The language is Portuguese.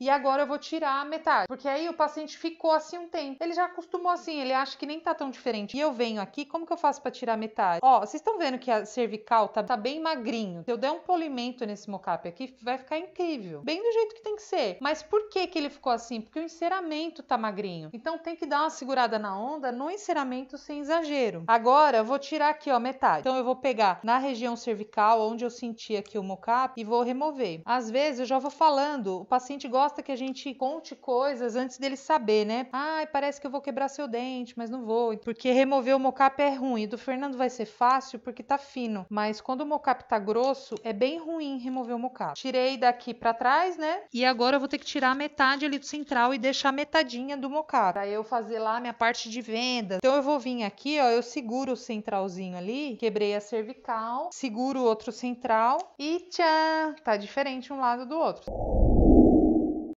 e agora eu vou tirar a metade. Porque aí o paciente ficou assim um tempo. Ele já acostumou assim, ele acha que nem tá tão diferente. E eu venho aqui, como que eu faço para tirar metade? Ó, vocês estão vendo que a cervical tá, tá, bem magrinho. Se eu der um polimento nesse mocap aqui, vai ficar incrível. Bem do jeito que tem que ser. Mas por que que ele ficou assim? Porque o enceramento tá magrinho. Então tem que dar uma segurada na onda no enceramento sem exagero. Agora eu vou tirar aqui, ó, metade. Então eu vou pegar na região cervical, onde eu senti aqui o mocap, e vou remover. Às vezes eu já vou falando, o paciente gosta gosta que a gente conte coisas antes dele saber, né? Ai, parece que eu vou quebrar seu dente, mas não vou. Porque remover o mocap é ruim. Do Fernando vai ser fácil porque tá fino. Mas quando o mocap tá grosso, é bem ruim remover o mocap. Tirei daqui para trás, né? E agora eu vou ter que tirar metade ali do central e deixar metadinha do mocap. Pra eu fazer lá a minha parte de venda. Então eu vou vir aqui, ó. Eu seguro o centralzinho ali. Quebrei a cervical. Seguro o outro central. E tchan! Tá diferente um lado do outro.